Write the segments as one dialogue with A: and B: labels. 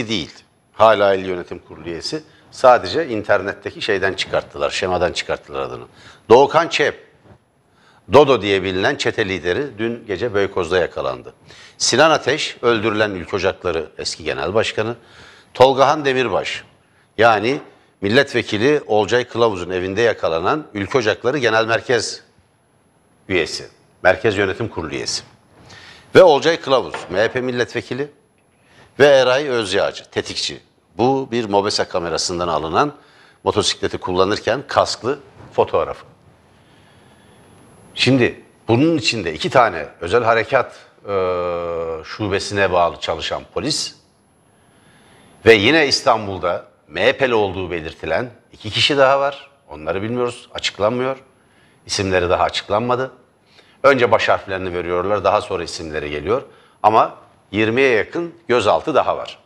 A: değil. Hala il yönetim kurulu üyesi. Sadece internetteki şeyden çıkarttılar, şemadan çıkarttılar adını. Doğukan Çep, Dodo diye bilinen çete lideri dün gece Beykoz'da yakalandı. Sinan Ateş, öldürülen Ülke Ocakları eski genel başkanı. Tolgahan Demirbaş, yani milletvekili Olcay Kılavuz'un evinde yakalanan Ülke Ocakları Genel Merkez üyesi. Merkez Yönetim Kurulu üyesi. Ve Olcay Kılavuz, MHP milletvekili, ve Eray Özyağcı, tetikçi. Bu bir Mobese kamerasından alınan motosikleti kullanırken kasklı fotoğrafı. Şimdi bunun içinde iki tane özel harekat e, şubesine bağlı çalışan polis ve yine İstanbul'da MHP'li olduğu belirtilen iki kişi daha var. Onları bilmiyoruz, açıklanmıyor. İsimleri daha açıklanmadı. Önce baş harflerini veriyorlar, daha sonra isimleri geliyor. Ama 20'ye yakın gözaltı daha var.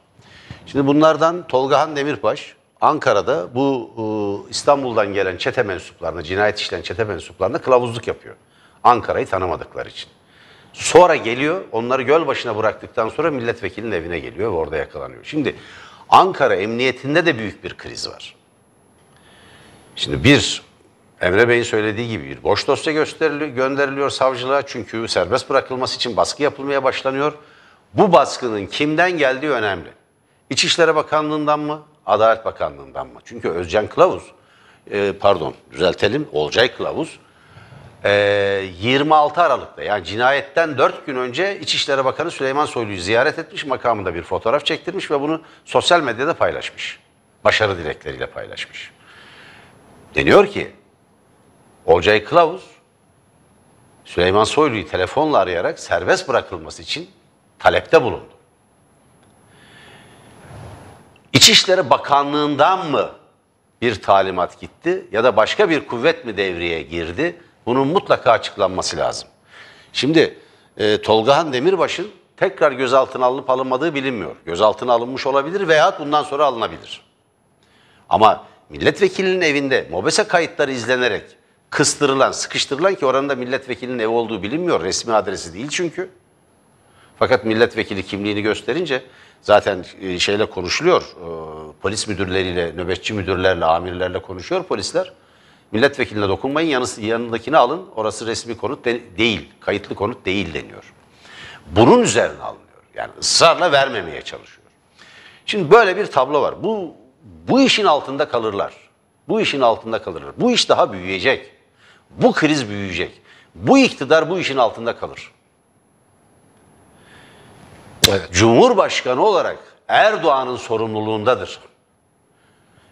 A: Şimdi bunlardan Tolgahan Demirbaş Ankara'da bu e, İstanbul'dan gelen çete mensuplarına, cinayet işleyen çete mensuplarına kılavuzluk yapıyor. Ankara'yı tanımadıkları için. Sonra geliyor, onları göl başına bıraktıktan sonra milletvekilinin evine geliyor ve orada yakalanıyor. Şimdi Ankara emniyetinde de büyük bir kriz var. Şimdi bir, Emre Bey'in söylediği gibi bir boş dosya gösteriliyor, gönderiliyor savcılığa çünkü serbest bırakılması için baskı yapılmaya başlanıyor. Bu baskının kimden geldiği önemli. İçişleri Bakanlığı'ndan mı? Adalet Bakanlığı'ndan mı? Çünkü Özcan Kılavuz, e, pardon düzeltelim, Olcay Kılavuz, e, 26 Aralık'ta yani cinayetten 4 gün önce İçişleri Bakanı Süleyman Soylu'yu ziyaret etmiş, makamında bir fotoğraf çektirmiş ve bunu sosyal medyada paylaşmış. Başarı dilekleriyle paylaşmış. Deniyor ki, Olcay Kılavuz, Süleyman Soylu'yu telefonla arayarak serbest bırakılması için talepte bulundu. İçişleri Bakanlığı'ndan mı bir talimat gitti ya da başka bir kuvvet mi devreye girdi? Bunun mutlaka açıklanması lazım. Şimdi e, Tolgahan Demirbaş'ın tekrar gözaltına alınıp alınmadığı bilinmiyor. Gözaltına alınmış olabilir veya bundan sonra alınabilir. Ama milletvekilinin evinde MOBESE kayıtları izlenerek kıstırılan, sıkıştırılan ki oranında milletvekilinin evi olduğu bilinmiyor. Resmi adresi değil çünkü. Fakat milletvekili kimliğini gösterince zaten e, şeyle konuşuluyor. E, polis müdürleriyle, nöbetçi müdürlerle, amirlerle konuşuyor polisler. Milletvekiline dokunmayın, yanı, yanındakini alın. Orası resmi konut de, değil, kayıtlı konut değil deniyor. Bunun üzerine alınıyor. Yani ısrarla vermemeye çalışıyor. Şimdi böyle bir tablo var. Bu bu işin altında kalırlar. Bu işin altında kalırlar. Bu iş daha büyüyecek. Bu kriz büyüyecek. Bu iktidar bu işin altında kalır. Evet. Cumhurbaşkanı olarak Erdoğan'ın sorumluluğundadır.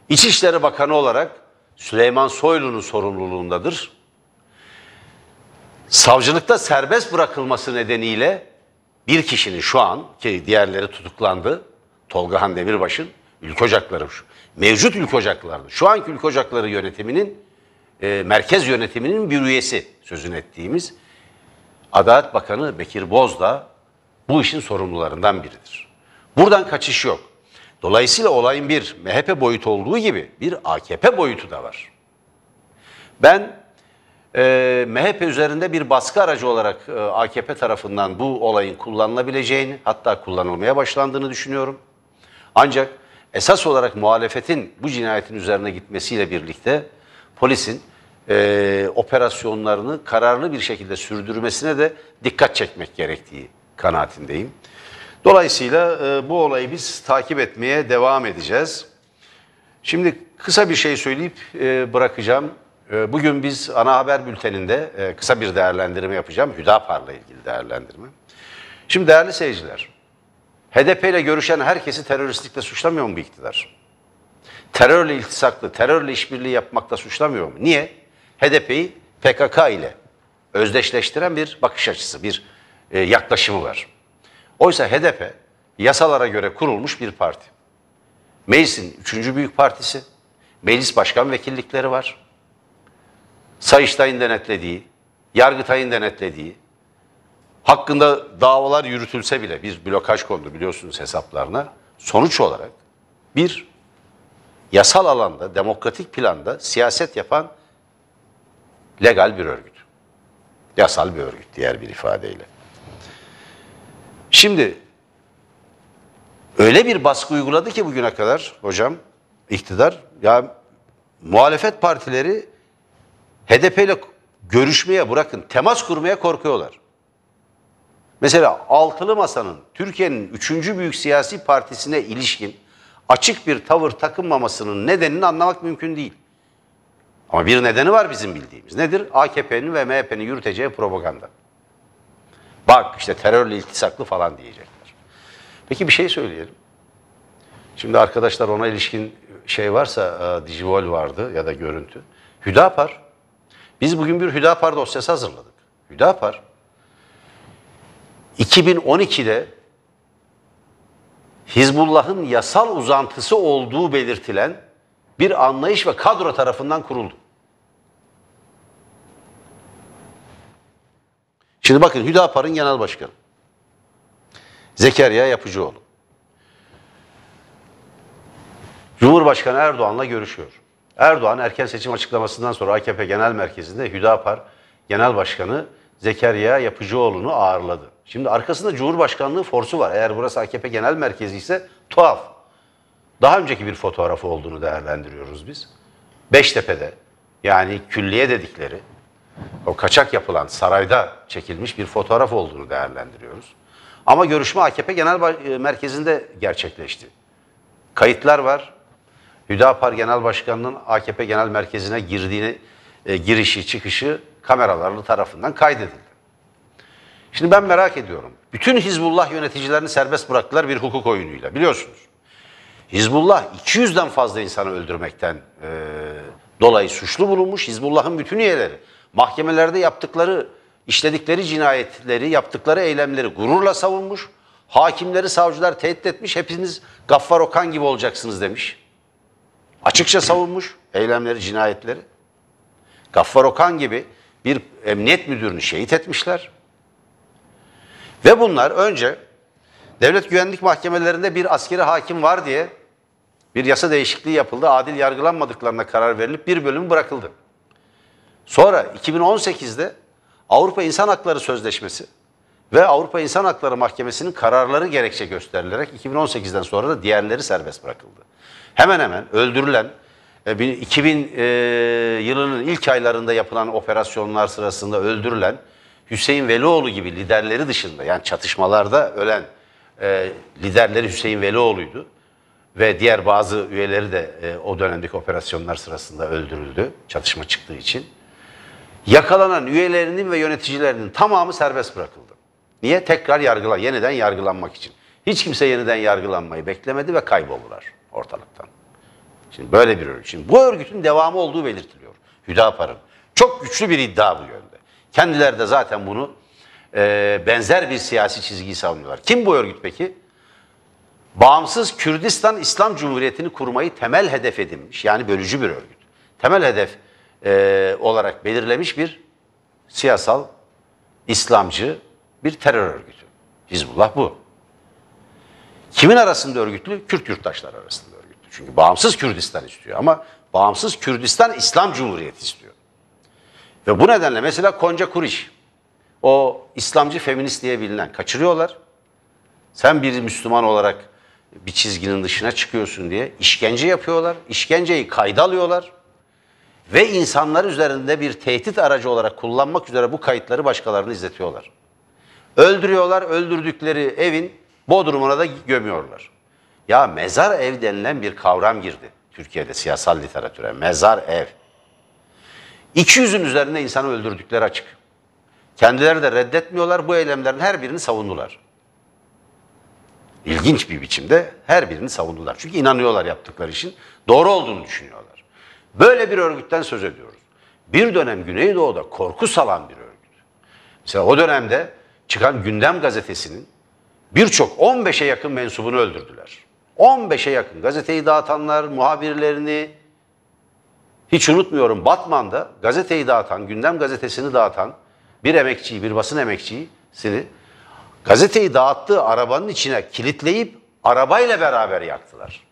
A: İçişleri Bakanı olarak Süleyman Soylu'nun sorumluluğundadır. Savcılıkta serbest bırakılması nedeniyle bir kişinin şu an ki diğerleri tutuklandı. Tolga Han Demirbaş'ın ülke ocakları mevcut ülke ocaklardı. Şu anki ülke ocakları yönetiminin e, merkez yönetiminin bir üyesi sözün ettiğimiz Adalet Bakanı Bekir Bozdağ bu işin sorumlularından biridir. Buradan kaçış yok. Dolayısıyla olayın bir MHP boyutu olduğu gibi bir AKP boyutu da var. Ben e, MHP üzerinde bir baskı aracı olarak e, AKP tarafından bu olayın kullanılabileceğini hatta kullanılmaya başlandığını düşünüyorum. Ancak esas olarak muhalefetin bu cinayetin üzerine gitmesiyle birlikte polisin e, operasyonlarını kararlı bir şekilde sürdürmesine de dikkat çekmek gerektiği kanaatindeyim. Dolayısıyla e, bu olayı biz takip etmeye devam edeceğiz. Şimdi kısa bir şey söyleyip e, bırakacağım. E, bugün biz ana haber bülteninde e, kısa bir değerlendirme yapacağım. Hüdapar'la ilgili değerlendirme. Şimdi değerli seyirciler, HDP ile görüşen herkesi teröristlikle suçlamıyor mu bu iktidar? Terörle iltisaklı, terörle işbirliği yapmakta suçlamıyor mu? Niye? HDP'yi PKK ile özdeşleştiren bir bakış açısı, bir e, yaklaşımı var. Oysa HDP yasalara göre kurulmuş bir parti. Meclisin üçüncü büyük partisi, meclis başkan vekillikleri var. Sayıştay'ın denetlediği, Yargıtay'ın denetlediği, hakkında davalar yürütülse bile bir blokaj kondu biliyorsunuz hesaplarına. Sonuç olarak bir yasal alanda, demokratik planda siyaset yapan legal bir örgüt. Yasal bir örgüt diğer bir ifadeyle. Şimdi öyle bir baskı uyguladı ki bugüne kadar hocam iktidar ya muhalefet partileri HDP ile görüşmeye bırakın temas kurmaya korkuyorlar. Mesela Altılı Masa'nın Türkiye'nin üçüncü büyük siyasi partisine ilişkin açık bir tavır takınmamasının nedenini anlamak mümkün değil. Ama bir nedeni var bizim bildiğimiz. Nedir? AKP'nin ve MHP'nin yürüteceği propaganda. Bak işte terörle iltisaklı falan diyecekler. Peki bir şey söyleyelim. Şimdi arkadaşlar ona ilişkin şey varsa e, dijivol vardı ya da görüntü. Hüdapar. Biz bugün bir Hüdapar dosyası hazırladık. Hüdapar 2012'de Hizbullah'ın yasal uzantısı olduğu belirtilen bir anlayış ve kadro tarafından kuruldu. Şimdi bakın Hüdapar'ın genel başkanı. Zekeriya Yapıcıoğlu. Cumhurbaşkanı Erdoğan'la görüşüyor. Erdoğan erken seçim açıklamasından sonra AKP Genel Merkezi'nde Hüdapar Genel Başkanı Zekeriya Yapıcıoğlu'nu ağırladı. Şimdi arkasında Cumhurbaşkanlığı forsu var. Eğer burası AKP Genel Merkezi ise tuhaf. Daha önceki bir fotoğrafı olduğunu değerlendiriyoruz biz. Beştepe'de yani külliye dedikleri o kaçak yapılan sarayda çekilmiş bir fotoğraf olduğunu değerlendiriyoruz. Ama görüşme AKP Genel e, Merkezi'nde gerçekleşti. Kayıtlar var. Hüdapar Genel Başkanı'nın AKP Genel Merkezi'ne girdiğini, e, girişi çıkışı kameralarlı tarafından kaydedildi. Şimdi ben merak ediyorum. Bütün Hizbullah yöneticilerini serbest bıraktılar bir hukuk oyunuyla biliyorsunuz. Hizbullah 200'den fazla insanı öldürmekten e, dolayı suçlu bulunmuş. Hizbullah'ın bütün üyeleri Mahkemelerde yaptıkları, işledikleri cinayetleri, yaptıkları eylemleri gururla savunmuş. Hakimleri savcılar tehdit etmiş. Hepiniz Gaffar Okan gibi olacaksınız demiş. Açıkça savunmuş eylemleri, cinayetleri. Gaffar Okan gibi bir emniyet müdürünü şehit etmişler. Ve bunlar önce devlet güvenlik mahkemelerinde bir askeri hakim var diye bir yasa değişikliği yapıldı. Adil yargılanmadıklarına karar verilip bir bölüm bırakıldı. Sonra 2018'de Avrupa İnsan Hakları Sözleşmesi ve Avrupa İnsan Hakları Mahkemesi'nin kararları gerekçe gösterilerek 2018'den sonra da diğerleri serbest bırakıldı. Hemen hemen öldürülen 2000 e, e, yılının ilk aylarında yapılan operasyonlar sırasında öldürülen Hüseyin Velioğlu gibi liderleri dışında yani çatışmalarda ölen e, liderleri Hüseyin Velioğlu'ydu. Ve diğer bazı üyeleri de o dönemdeki operasyonlar sırasında öldürüldü çatışma çıktığı için yakalanan üyelerinin ve yöneticilerinin tamamı serbest bırakıldı. Niye? Tekrar yargıla, yeniden yargılanmak için. Hiç kimse yeniden yargılanmayı beklemedi ve kayboldular ortalıktan. Şimdi böyle bir örgüt. Şimdi bu örgütün devamı olduğu belirtiliyor. Hüdapar'ın. Çok güçlü bir iddia bu yönde. Kendileri de zaten bunu e, benzer bir siyasi çizgiyi savunuyorlar. Kim bu örgüt peki? Bağımsız Kürdistan İslam Cumhuriyeti'ni kurmayı temel hedef edinmiş. Yani bölücü bir örgüt. Temel hedef e, olarak belirlemiş bir siyasal, İslamcı bir terör örgütü. Hizbullah bu. Kimin arasında örgütlü? Kürt yurttaşlar arasında örgütlü. Çünkü bağımsız Kürdistan istiyor ama bağımsız Kürdistan İslam Cumhuriyeti istiyor. Ve bu nedenle mesela Konca Kuriş, o İslamcı feminist diye bilinen kaçırıyorlar. Sen bir Müslüman olarak bir çizginin dışına çıkıyorsun diye işkence yapıyorlar. İşkenceyi kayda alıyorlar ve insanlar üzerinde bir tehdit aracı olarak kullanmak üzere bu kayıtları başkalarını izletiyorlar. Öldürüyorlar, öldürdükleri evin bodrumuna da gömüyorlar. Ya mezar ev denilen bir kavram girdi Türkiye'de siyasal literatüre. Mezar ev. 200'ün üzerinde insanı öldürdükleri açık. Kendileri de reddetmiyorlar. Bu eylemlerin her birini savundular. İlginç bir biçimde her birini savundular. Çünkü inanıyorlar yaptıkları işin doğru olduğunu düşünüyorlar. Böyle bir örgütten söz ediyoruz. Bir dönem Güneydoğu'da korku salan bir örgüt. Mesela o dönemde çıkan Gündem gazetesinin birçok 15'e yakın mensubunu öldürdüler. 15'e yakın gazeteyi dağıtanlar, muhabirlerini hiç unutmuyorum Batman'da gazeteyi dağıtan, Gündem gazetesini dağıtan bir emekçiyi, bir basın emekçisini gazeteyi dağıttığı arabanın içine kilitleyip arabayla beraber yaktılar.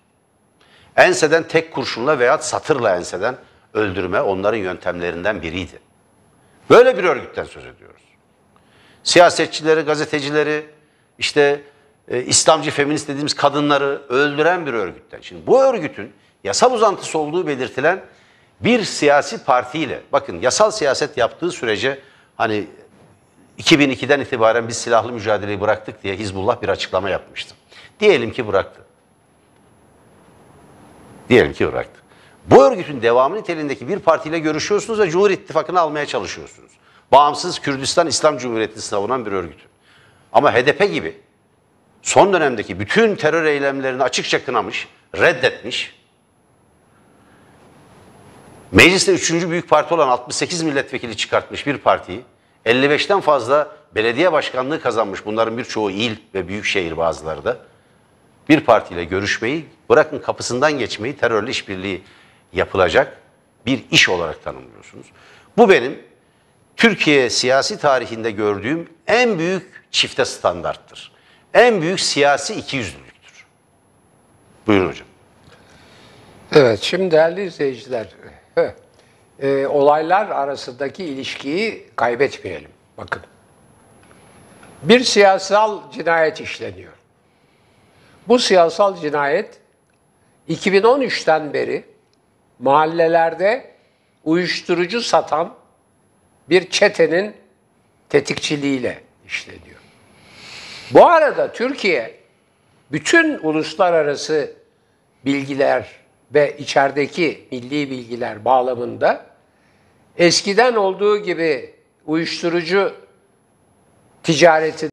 A: Enseden tek kurşunla veya satırla enseden öldürme onların yöntemlerinden biriydi. Böyle bir örgütten söz ediyoruz. Siyasetçileri, gazetecileri, işte e, İslamcı feminist dediğimiz kadınları öldüren bir örgütten. Şimdi bu örgütün yasal uzantısı olduğu belirtilen bir siyasi partiyle, bakın yasal siyaset yaptığı sürece hani 2002'den itibaren biz silahlı mücadeleyi bıraktık diye Hizbullah bir açıklama yapmıştı. Diyelim ki bıraktı. Diyelim ki Irak'tı. Bu örgütün devamı niteliğindeki bir partiyle görüşüyorsunuz ve Cumhur İttifakı'nı almaya çalışıyorsunuz. Bağımsız Kürdistan İslam Cumhuriyeti savunan bir örgüt. Ama HDP gibi son dönemdeki bütün terör eylemlerini açıkça kınamış, reddetmiş. Mecliste üçüncü büyük parti olan 68 milletvekili çıkartmış bir partiyi, 55'ten fazla belediye başkanlığı kazanmış bunların birçoğu il ve büyükşehir bazıları da, bir partiyle görüşmeyi Bırakın kapısından geçmeyi terörle işbirliği yapılacak bir iş olarak tanımlıyorsunuz. Bu benim Türkiye siyasi tarihinde gördüğüm en büyük çifte standarttır. En büyük siyasi ikiyüzlülüktür. Buyurun hocam. Evet, şimdi değerli izleyiciler, e, olaylar arasındaki ilişkiyi kaybetmeyelim. Bakın, bir siyasal cinayet işleniyor. Bu siyasal cinayet 2013'ten beri mahallelerde uyuşturucu satan bir çetenin tetikçiliğiyle işleniyor. Bu arada Türkiye bütün uluslararası bilgiler ve içerideki milli bilgiler bağlamında eskiden olduğu gibi uyuşturucu ticareti